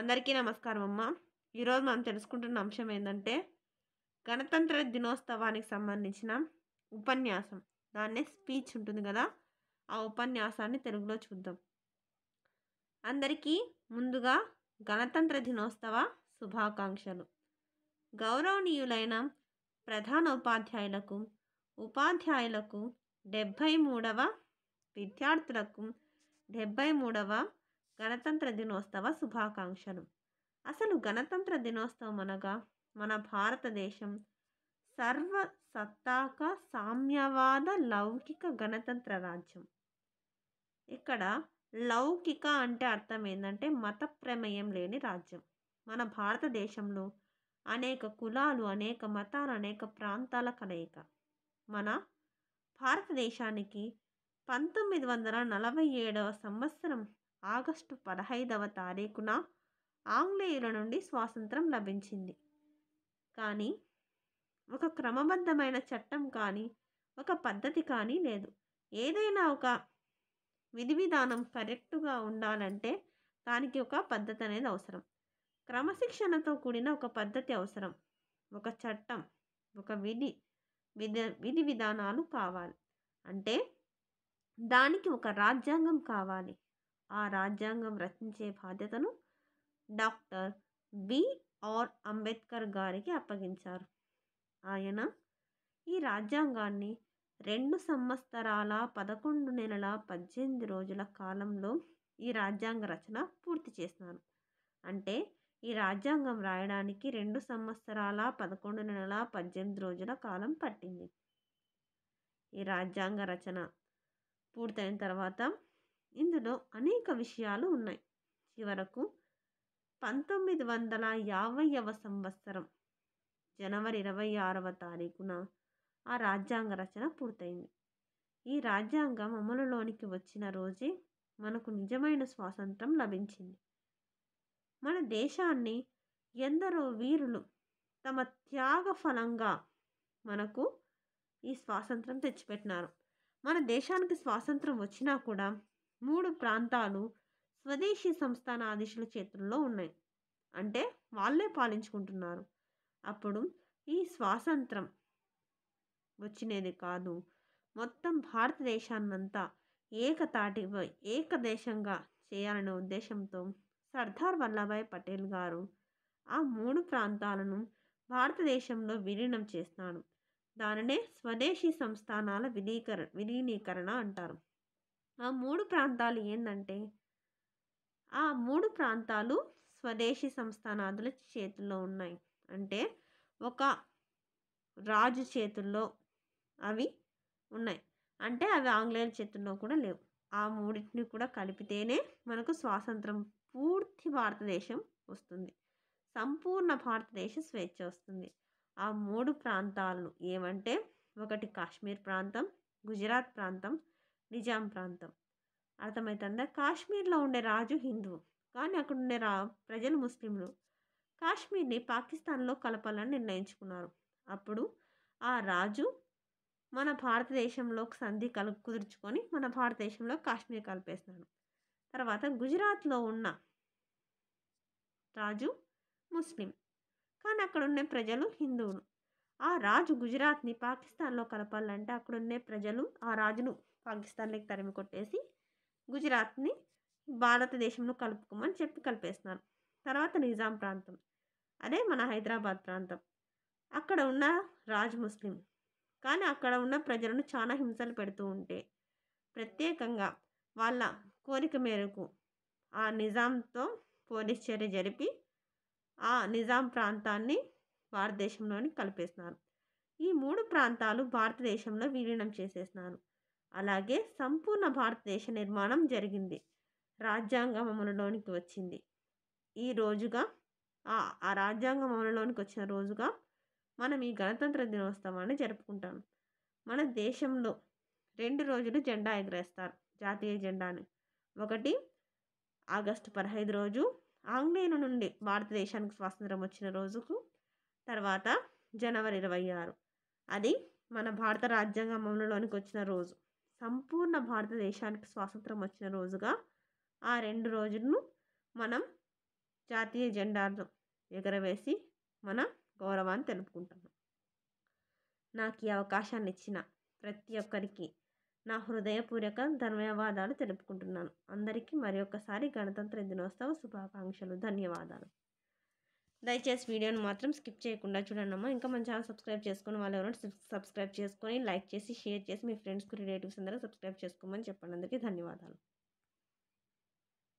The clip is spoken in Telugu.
అందరికీ నమస్కారం అమ్మ ఈరోజు మనం తెలుసుకుంటున్న అంశం ఏంటంటే గణతంత్ర దినోత్సవానికి సంబంధించిన ఉపన్యాసం దాన్నే స్పీచ్ ఉంటుంది కదా ఆ ఉపన్యాసాన్ని తెలుగులో చూద్దాం అందరికీ ముందుగా గణతంత్ర దినోత్సవ శుభాకాంక్షలు గౌరవనీయులైన ప్రధాన ఉపాధ్యాయులకు ఉపాధ్యాయులకు డెబ్భై మూడవ విద్యార్థులకు డెబ్భై మూడవ గణతంత్ర దినోత్సవ శుభాకాంక్షలు అసలు గణతంత్ర దినోత్సవం అనగా మన భారతదేశం సర్వసత్తాక సామ్యవాద లౌకిక గణతంత్ర రాజ్యం ఇక్కడ లౌకిక అంటే అర్థం ఏంటంటే మత ప్రమేయం లేని రాజ్యం మన భారతదేశంలో అనేక కులాలు అనేక మతాలు అనేక ప్రాంతాల కలయిక మన భారతదేశానికి పంతొమ్మిది వందల నలభై ఏడవ సంవత్సరం ఆగస్టు పదహైదవ తారీఖున ఆంగ్లేయుల నుండి స్వాతంత్రం లభించింది కానీ ఒక క్రమబద్ధమైన చట్టం కానీ ఒక పద్ధతి కానీ లేదు ఏదైనా ఒక విధి విధానం కరెక్టుగా ఉండాలంటే దానికి ఒక పద్ధతి అనేది అవసరం క్రమశిక్షణతో కూడిన ఒక పద్ధతి అవసరం ఒక చట్టం ఒక విధి విధ విధి విధానాలు కావాలి అంటే దానికి ఒక రాజ్యాంగం కావాలి ఆ రాజ్యాంగం రచించే బాధ్యతను డాక్టర్ బిఆర్ అంబేద్కర్ గారికి అప్పగించారు ఆయన ఈ రాజ్యాంగాన్ని రెండు సంవత్సరాల పదకొండు నెలల పద్దెనిమిది రోజుల కాలంలో ఈ రాజ్యాంగ రచన పూర్తి చేసినారు అంటే ఈ రాజ్యాంగం రాయడానికి రెండు సంవత్సరాల పదకొండు నెలల పద్దెనిమిది రోజుల కాలం పట్టింది ఈ రాజ్యాంగ రచన పూర్తయిన తర్వాత ఇందులో అనేక విషయాలు ఉన్నాయి చివరకు పంతొమ్మిది వందల యాభైవ సంవత్సరం జనవరి ఇరవై ఆరవ తారీఖున ఆ రాజ్యాంగ రచన పూర్తయింది ఈ రాజ్యాంగం అమలులోనికి వచ్చిన రోజే మనకు నిజమైన స్వాతంత్రం లభించింది మన దేశాన్ని ఎందరో వీరులు తమ త్యాగ ఫలంగా మనకు ఈ స్వాతంత్రం తెచ్చిపెట్టినారు మన దేశానికి స్వాతంత్రం వచ్చినా కూడా మూడు ప్రాంతాలు స్వదేశీ సంస్థాన ఆదేశాల చేతుల్లో ఉన్నాయి అంటే వాళ్ళే పాలించుకుంటున్నారు అప్పుడు ఈ స్వాతంత్రం వచ్చినది కాదు మొత్తం భారతదేశాన్నంతా ఏక ఏకదేశంగా చేయాలనే ఉద్దేశంతో సర్దార్ వల్లభాయ్ పటేల్ గారు ఆ మూడు ప్రాంతాలను భారతదేశంలో విలీనం చేస్తాడు దానినే స్వదేశీ సంస్థానాల విలీకర విలీనీకరణ అంటారు ఆ మూడు ప్రాంతాలు ఏంటంటే ఆ మూడు ప్రాంతాలు స్వదేశీ సంస్థానాదుల చేతుల్లో ఉన్నాయి అంటే ఒక రాజు చేతుల్లో అవి ఉన్నాయి అంటే అవి ఆంగ్లేయుల చేతుల్లో కూడా లేవు ఆ మూడింటిని కూడా కలిపితేనే మనకు స్వాతంత్రం పూర్తి భారతదేశం వస్తుంది సంపూర్ణ భారతదేశ స్వేచ్ఛ వస్తుంది ఆ మూడు ప్రాంతాలను ఏమంటే ఒకటి కాశ్మీర్ ప్రాంతం గుజరాత్ ప్రాంతం నిజాం ప్రాంతం అర్థమవుతుందా కాశ్మీర్లో ఉండే రాజు హిందువు కానీ అక్కడ ఉండే రా ప్రజలు ముస్లింలు కాశ్మీర్ని పాకిస్తాన్లో కలపాలని నిర్ణయించుకున్నారు అప్పుడు ఆ రాజు మన భారతదేశంలో సంధి కలు కుదుర్చుకొని మన భారతదేశంలో కాశ్మీర్ కలిపేసినాడు తర్వాత గుజరాత్లో ఉన్న రాజు ముస్లిం కానీ అక్కడ ఉండే ప్రజలు హిందువులు ఆ రాజు గుజరాత్ని పాకిస్తాన్లో కలపాలంటే ఉండే ప్రజలు ఆ రాజును పాకిస్తాన్లోకి తరిమి కొట్టేసి గుజరాత్ని భారతదేశంలో కలుపుకోమని చెప్పి కలిపేస్తున్నారు తర్వాత నిజాం ప్రాంతం అదే మన హైదరాబాద్ ప్రాంతం అక్కడ ఉన్న రాజ్ ముస్లిం కానీ అక్కడ ఉన్న ప్రజలను చాలా హింసలు పెడుతూ ఉంటే ప్రత్యేకంగా వాళ్ళ కోరిక మేరకు ఆ నిజాంతో పోలీస్ చర్య జరిపి ఆ నిజాం ప్రాంతాన్ని భారతదేశంలోని కలిపేస్తున్నారు ఈ మూడు ప్రాంతాలు భారతదేశంలో విలీనం చేసేసినారు అలాగే సంపూర్ణ భారతదేశ నిర్మాణం జరిగింది రాజ్యాంగం అమలులోనికి వచ్చింది ఈ రోజుగా ఆ రాజ్యాంగం అమలులోనికి వచ్చిన రోజుగా మనం ఈ గణతంత్ర దినోత్సవాన్ని జరుపుకుంటాం మన దేశంలో రెండు రోజులు జెండా ఎగరేస్తారు జాతీయ జెండాని ఒకటి ఆగస్టు పదహైదు రోజు ఆంగ్లేయుల నుండి భారతదేశానికి స్వాతంత్రం వచ్చిన రోజుకు తర్వాత జనవరి ఇరవై ఆరు అది మన భారత రాజ్యాంగం అమలులోనికి వచ్చిన రోజు సంపూర్ణ భారతదేశానికి స్వాతంత్రం వచ్చిన రోజుగా ఆ రెండు రోజులను మనం జాతీయ జెండాను ఎగరవేసి మన గౌరవాన్ని తెలుపుకుంటున్నాం నాకు ఈ అవకాశాన్ని ఇచ్చిన ప్రతి ఒక్కరికి నా హృదయపూర్వక ధన్యవాదాలు తెలుపుకుంటున్నాను అందరికీ మరి ఒక్కసారి గణతంత్ర దినోత్సవ శుభాకాంక్షలు ధన్యవాదాలు దయచేసి వీడియోని మాత్రం స్కిప్ చేయకుండా చూడండి ఇంకా మన ఛానల్ సబ్స్క్రైబ్ చేసుకుని వాళ్ళు ఎవరైనా సబ్స్క్రైబ్ చేసుకొని లైక్ చేసి షేర్ చేసి మీ ఫ్రెండ్స్కి రిలేటివ్స్ అందరూ సబ్స్క్రైబ్ చేసుకోమని చెప్పండి అందరికీ ధన్యవాదాలు